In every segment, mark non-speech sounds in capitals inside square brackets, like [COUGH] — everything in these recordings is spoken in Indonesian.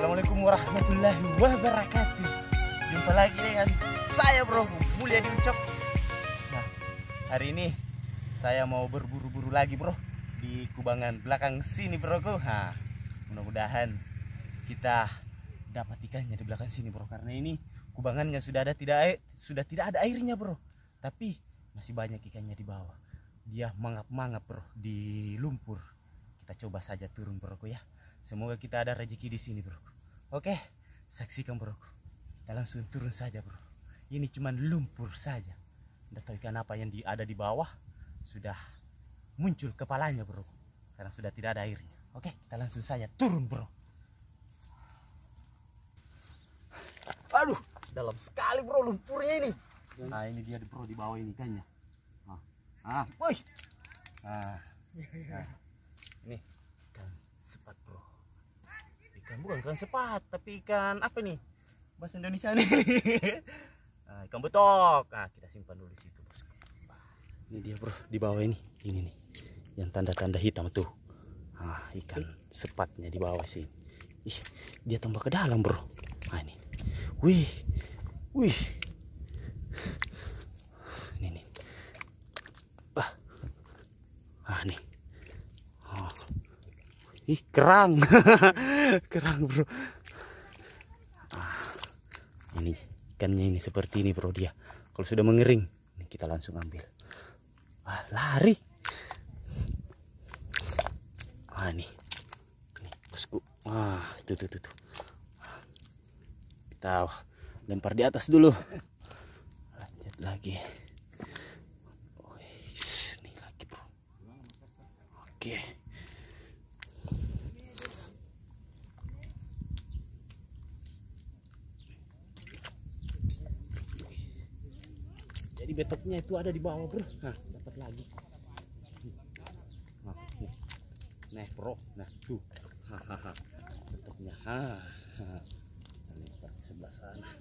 Assalamualaikum warahmatullahi wabarakatuh Jumpa lagi dengan saya bro Mulia Diucap Nah hari ini saya mau berburu-buru lagi bro Di kubangan belakang sini bro nah, Mudah-mudahan kita dapat ikannya di belakang sini bro Karena ini kubangannya sudah ada tidak sudah tidak ada airnya bro Tapi masih banyak ikannya di bawah Dia mangap-mangap bro di lumpur Kita coba saja turun bro ya Semoga kita ada rezeki di sini, Bro. Oke, saksikan bro. Kita langsung turun saja bro. Ini cuma lumpur saja. Tidak tahu ikan apa yang ada di bawah sudah muncul kepalanya bro. Karena sudah tidak ada airnya. Oke, kita langsung saja turun bro. Aduh, dalam sekali bro lumpurnya ini. Nah ini dia bro di bawah ini ikannya. Ah, ah, woi. Ah, iya, iya. Ah. ini ikan sepat bro ikan bukan ikan sepat tapi ikan apa nih bahasa Indonesia nih nah, [LAUGHS] ikan betok nah, kita simpan dulu di situ bos ini dia bro di bawah ini ini nih yang tanda-tanda hitam tuh ah ikan sepatnya di bawah sih ih dia tambah ke dalam bro nah ini wih wih ini nih ah ah nih oh. ih kerang [LAUGHS] kerang bro ah, ini ikannya ini seperti ini bro dia kalau sudah mengering ini kita langsung ambil ah, lari ah ini ini bosku ah tuh tuh tuh, kita lempar di atas dulu lanjut lagi Oke. Okay. getoknya itu ada di bawah bro nah dapat lagi nah, nah bro nah tuh hahaha getoknya ha, ha. lempar ke sebelah sana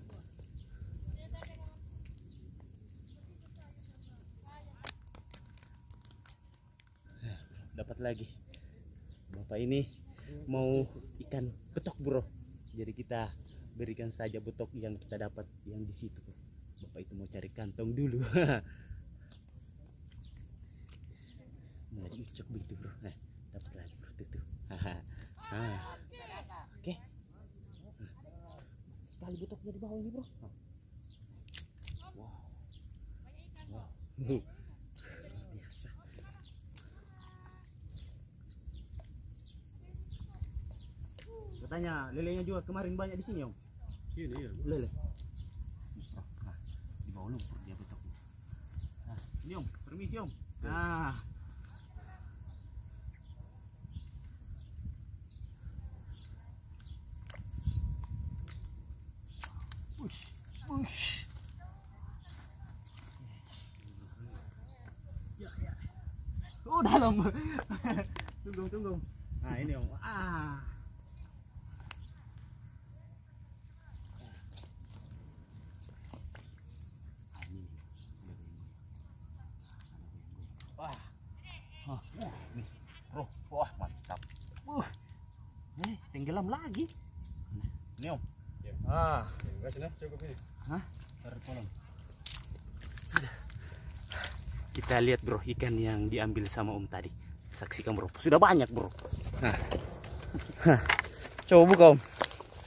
nah, dapat lagi bapak ini mau ikan betok bro jadi kita berikan saja betok yang kita dapat yang di situ bro bapak itu mau cari kantong dulu mulai [LAUGHS] nah, ucok begitu bro nah dapat lagi bro tuh tuh ah. oke okay. sekali butok di bawah ini bro wow wow biasa katanya lelenya juga kemarin banyak di sini om iya iya lele lumpur dia bentuknya nah, ini om permisi om nah Ush, ush. Ya, ya. Oh, dalam. tunggung, tunggung. Nah, ini om. Ah. dalam lagi. Ini om. Ya. Ah. Enggak iya, sini cukup ini. Hah? Tarik kolam. Kita lihat bro ikan yang diambil sama om tadi. Saksikan bro. Sudah banyak bro. Nah. Hah. Coba buka om.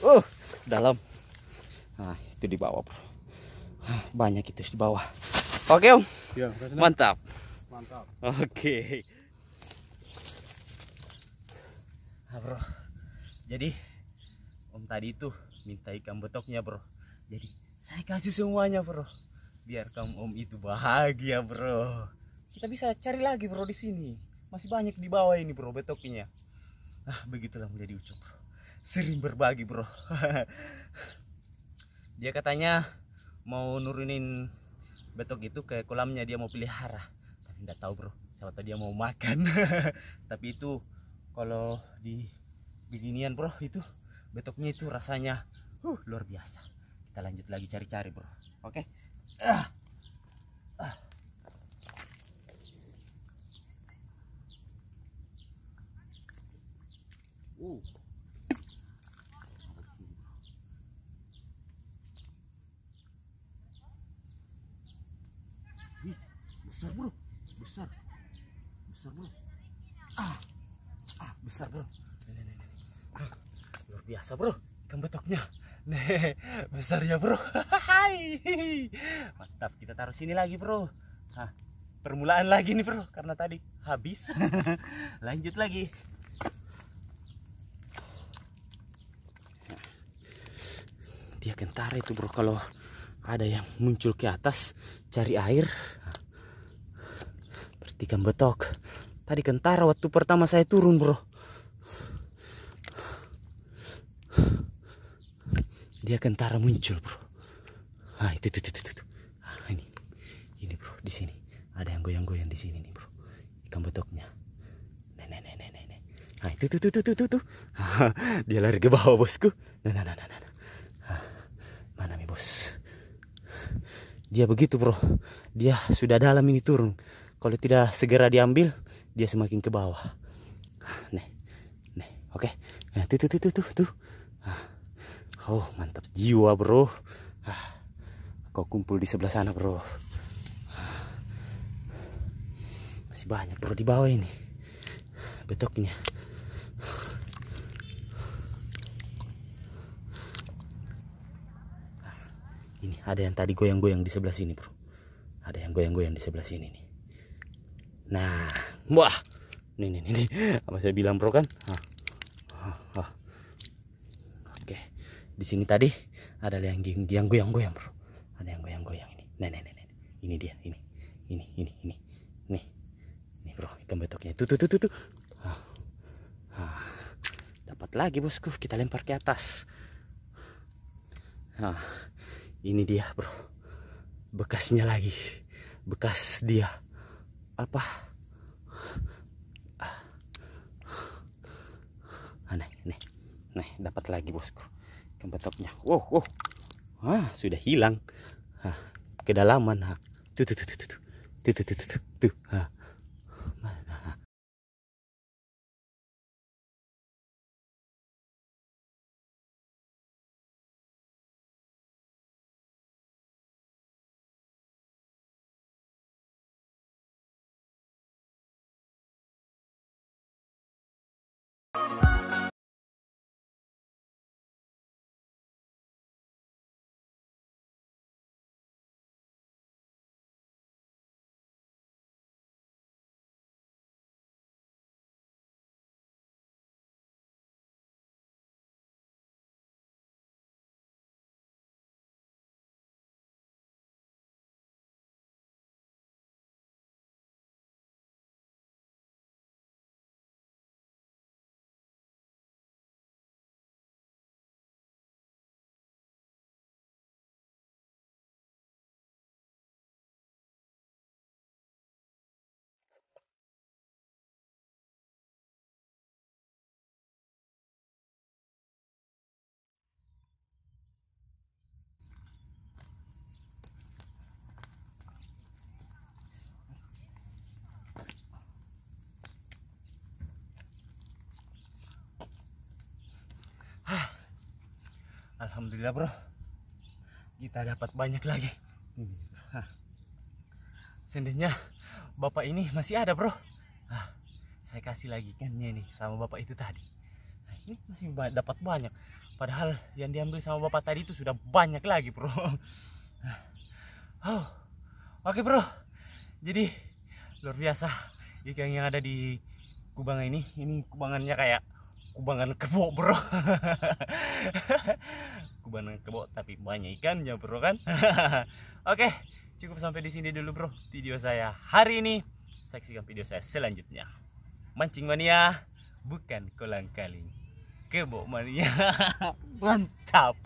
Uh, dalam. Nah, itu di bawah bro. banyak itu di bawah. Oke om. Ya, Mantap. Mantap. Oke. Okay. Nah, bro jadi om tadi itu minta ikan betoknya bro jadi saya kasih semuanya bro biar kamu om itu bahagia bro kita bisa cari lagi bro di sini masih banyak di bawah ini bro betoknya ah begitulah menjadi ucup bro sering berbagi bro [LAUGHS] dia katanya mau nurunin betok itu ke kolamnya dia mau pelihara tapi nggak tahu bro siapa tadi dia mau makan [LAUGHS] tapi itu kalau di beginian bro itu betoknya itu rasanya huh, luar biasa kita lanjut lagi cari-cari bro oke okay? ah. Ah. Uh. besar bro, besar, besar bro, ah, ah besar bro ah, luar biasa bro kan bentuknya nih besar ya bro [LAUGHS] mantap kita taruh sini lagi bro Hah, permulaan lagi nih bro karena tadi habis [LAUGHS] lanjut lagi dia kentara itu bro kalau ada yang muncul ke atas cari air Berarti ikan betok tadi kentara waktu pertama saya turun bro dia kentara muncul bro ah itu itu itu, itu, itu. Ah, ini ini bro di sini ada yang goyang-goyang di sini nih bro ikan betoknya nenek nenek nenek ah itu itu itu itu itu tuh dia lari ke bawah bosku nah nah nah nah, nah. Ah, mana nih bos dia begitu bro dia sudah dalam ini turun kalau tidak segera diambil dia semakin ke bawah ah, nih nih oke okay. nah itu itu itu itu tuh, Oh mantap jiwa bro. Ah, kau kumpul di sebelah sana bro. Ah, masih banyak bro di bawah ini. Betoknya. Ah, ini ada yang tadi goyang-goyang di sebelah sini bro. Ada yang goyang-goyang di sebelah sini nih. Nah, wah, ini nih nih, nih. apa saya bilang bro kan? Hah. di sini tadi ada yang yang goyang-goyang bro ada yang goyang-goyang ini nih nih nih ini dia ini ini ini ini nih nih bro ikan betoknya tuh tuh tuh tuh, tuh. Ah. Ah. dapat lagi bosku kita lempar ke atas nah ini dia bro bekasnya lagi bekas dia apa ah. aneh nih nih dapat lagi bosku kempetoknya wow wow Wah, sudah hilang Hah, kedalaman tuh ah. tuh tuh tuh tuh tuh tuh tuh tuh, tuh. Hah. Alhamdulillah bro kita dapat banyak lagi sendirinya bapak ini masih ada bro nah, saya kasih lagi ikannya ini sama bapak itu tadi nah, ini masih ba dapat banyak padahal yang diambil sama bapak tadi itu sudah banyak lagi bro oh oke okay, bro jadi luar biasa ikan yang ada di kubangan ini ini kubangannya kayak kubangan kebo bro [LAUGHS] kubangan kebo tapi banyak ikannya bro kan [LAUGHS] oke cukup sampai di sini dulu bro video saya hari ini saksikan video saya selanjutnya mancing mania bukan kolang kaling kebo mania [LAUGHS] mantap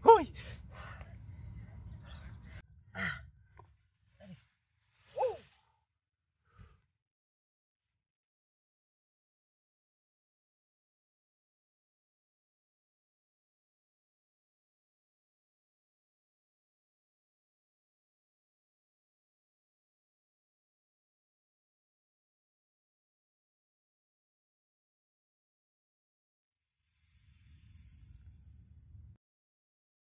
hui